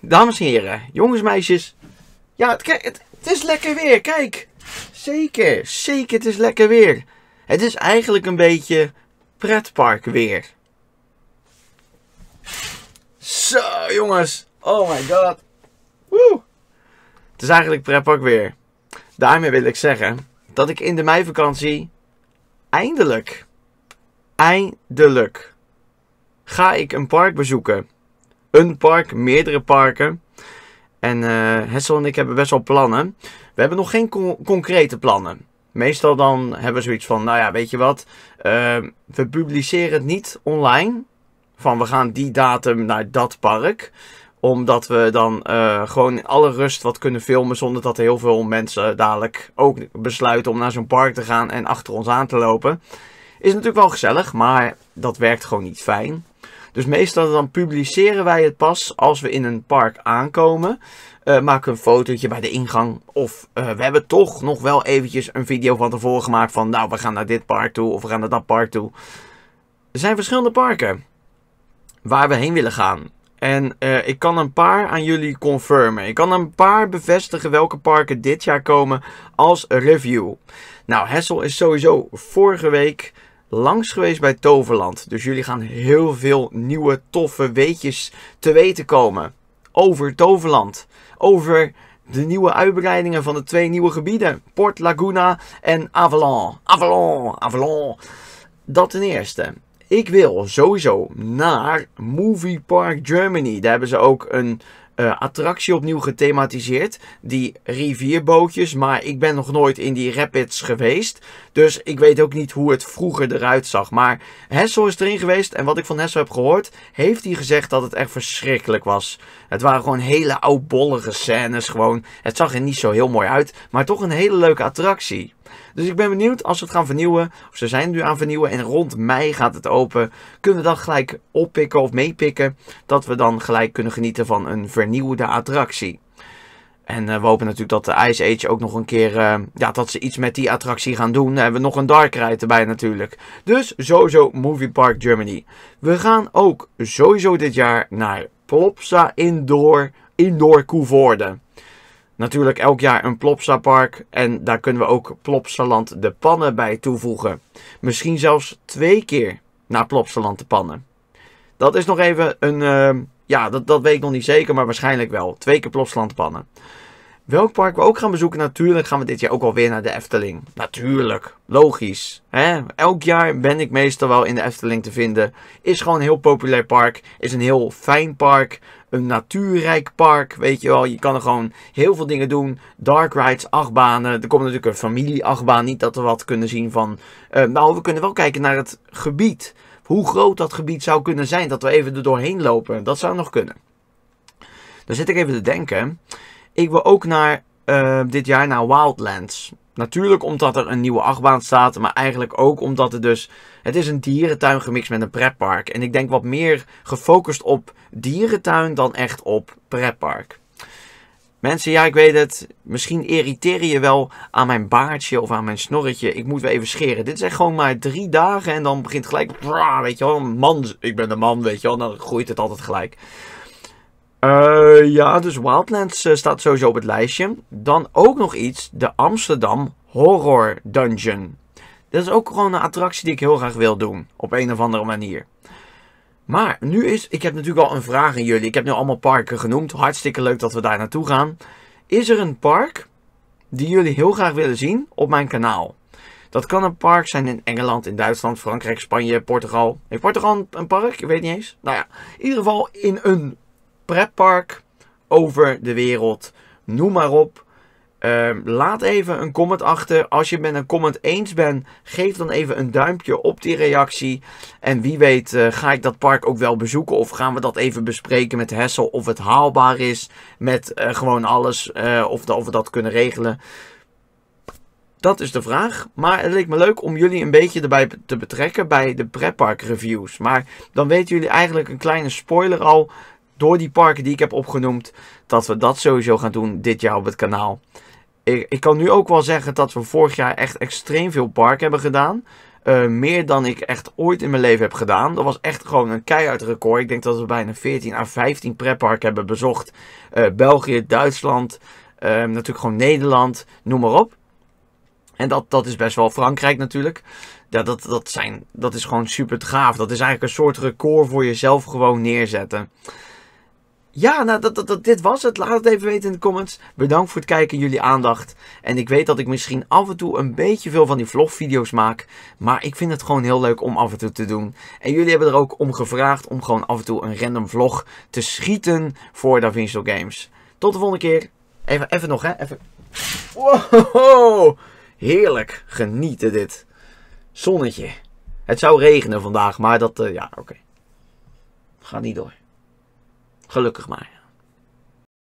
Dames en heren, jongens, meisjes. Ja, het, het, is lekker weer, kijk. Zeker, zeker, het is lekker weer. Het is eigenlijk een beetje pretpark weer. Zo, jongens. Oh my god. Woe. Het is eigenlijk pretpark weer. Daarmee wil ik zeggen dat ik in de meivakantie eindelijk, eindelijk, ga ik een park bezoeken een park, meerdere parken. En eh, Hessel en ik hebben best wel plannen. We hebben nog geen concrete plannen. Meestal dan hebben we zoiets van, nou ja, weet je wat, ehm, we publiceren het niet online. Van we gaan die datum naar dat park. Omdat we dan eh, gewoon in alle rust wat kunnen filmen. Zonder dat heel veel mensen dadelijk ook besluiten om naar zo'n park te gaan en achter ons aan te lopen. Is natuurlijk wel gezellig, maar dat werkt gewoon niet fijn. Dus meestal dan publiceren wij het pas als we in een park aankomen. Uh, maken een fotootje bij de ingang. Of eh, we hebben toch nog wel eventjes een video van tevoren gemaakt van... Nou, we gaan naar dit park toe of we gaan naar dat park toe. Er zijn verschillende parken waar we heen willen gaan. En eh, ik kan een paar aan jullie confirmen. Ik kan een paar bevestigen welke parken dit jaar komen als review. Nou, Hessel is sowieso vorige week langs geweest bij Toverland. Dus jullie gaan heel veel nieuwe toffe weetjes te weten komen. Over Toverland. Over de nieuwe uitbreidingen van de twee nieuwe gebieden. Port Laguna en Avalon. Avalon, Avalon. Dat ten eerste. Ik wil sowieso naar Movie Park Germany. Daar hebben ze ook een eh, attractie opnieuw gethematiseerd. Die rivierbootjes. Maar ik ben nog nooit in die rapids geweest. Dus ik weet ook niet hoe het vroeger eruit zag. Maar Hessel is erin geweest. En wat ik van Hessel heb gehoord, heeft hij gezegd dat het echt verschrikkelijk was. Het waren gewoon hele oudbollige scènes. Gewoon. Het zag er niet zo heel mooi uit. Maar toch een hele leuke attractie. Dus ik ben benieuwd als ze het gaan vernieuwen. Of ze zijn nu aan vernieuwen. En rond mei gaat het open. Kunnen we dan gelijk oppikken of meepikken. Dat we dan gelijk kunnen genieten van een vernieuwde attractie. En eh, we hopen natuurlijk dat de Ice Age ook nog een keer... Eh, ja, dat ze iets met die attractie gaan doen. Dan hebben we nog een Dark Ride erbij natuurlijk. Dus sowieso Movie Park Germany. We gaan ook sowieso dit jaar naar Plopsa Indoor, Indoor Koevoorde natuurlijk elk jaar een park En daar kunnen we ook Plopsaland de pannen bij toevoegen. Misschien zelfs twee keer naar Plopsaland de pannen. Dat is nog even een... Ehm, ja, dat, dat weet ik nog niet zeker, maar waarschijnlijk wel. Twee keer Plopsaland de pannen. Welk park we ook gaan bezoeken, natuurlijk gaan we dit jaar ook alweer naar de Efteling. Natuurlijk, logisch. Hè? Elk jaar ben ik meestal wel in de Efteling te vinden. Is gewoon een heel populair park, is een heel fijn park een natuurrijk park. Weet je wel, je kan er gewoon heel veel dingen doen. Dark rides, achtbanen. Er komt natuurlijk een familie-achtbaan. Niet dat we wat kunnen zien van. Eh, nou, we kunnen wel kijken naar het gebied. Hoe groot dat gebied zou kunnen zijn. Dat we even er doorheen lopen. Dat zou nog kunnen. Dan zit ik even te denken. Ik wil ook naar eh, dit jaar naar Wildlands. Natuurlijk omdat er een nieuwe achtbaan staat, maar eigenlijk ook omdat het dus... Het is een dierentuin gemixt met een pretpark. En ik denk wat meer gefocust op dierentuin dan echt op pretpark. Mensen, ja, ik weet het. Misschien irriteer je wel aan mijn baardje of aan mijn snorretje. Ik moet wel even scheren. Dit zijn gewoon maar drie dagen en dan begint gelijk... Weet je wel, man, ik ben de man, weet je wel. Dan groeit het altijd gelijk. Eh, ja, dus Wildlands eh, staat sowieso op het lijstje. Dan ook nog iets, de Amsterdam Horror Dungeon. Dat is ook gewoon een attractie die ik heel graag wil doen, op een of andere manier. Maar nu is, ik heb natuurlijk al een vraag aan jullie. Ik heb nu allemaal parken genoemd. Hartstikke leuk dat we daar naartoe gaan. Is er een park die jullie heel graag willen zien op mijn kanaal? Dat kan een park zijn in Engeland, in Duitsland, Frankrijk, Spanje, Portugal. Heeft Portugal een park? Ik weet niet eens. Nou ja, in ieder geval in een pretpark over de wereld. Noem maar op. Ehm, laat even een comment achter. Als je met een comment eens bent, geef dan even een duimpje op die reactie. En wie weet, eh, ga ik dat park ook wel bezoeken? Of gaan we dat even bespreken met Hessel? Of het haalbaar is met eh, gewoon alles. Eh, of, of we dat kunnen regelen. Dat is de vraag. Maar het leek me leuk om jullie een beetje erbij te betrekken bij de pretpark reviews. Maar dan weten jullie eigenlijk een kleine spoiler al door die parken die ik heb opgenoemd, dat we dat sowieso gaan doen dit jaar op het kanaal. Ik, ik kan nu ook wel zeggen dat we vorig jaar echt extreem veel parken hebben gedaan. Eh, meer dan ik echt ooit in mijn leven heb gedaan. Dat was echt gewoon een keihard record. Ik denk dat we bijna 14 à 15 pretparken hebben bezocht. Eh, België, Duitsland, eh, natuurlijk gewoon Nederland, noem maar op. En dat, dat is best wel Frankrijk natuurlijk. Ja, dat, dat, zijn, dat is gewoon super gaaf. Dat is eigenlijk een soort record voor jezelf gewoon neerzetten ja, nou, dat, dit was het. Laat het even weten in de comments. Bedankt voor het kijken, jullie aandacht. En ik weet dat ik misschien af en toe een beetje veel van die vlogvideo's maak. Maar ik vind het gewoon heel leuk om af en toe te doen. En jullie hebben er ook om gevraagd om gewoon af en toe een random vlog te schieten voor DaVinci Games. Tot de volgende keer. Even, even nog, hè. Even. Wow, heerlijk. Genieten dit. Zonnetje. Het zou regenen vandaag, maar dat, eh, ja, oké. Ga niet door. Gelukkig maar.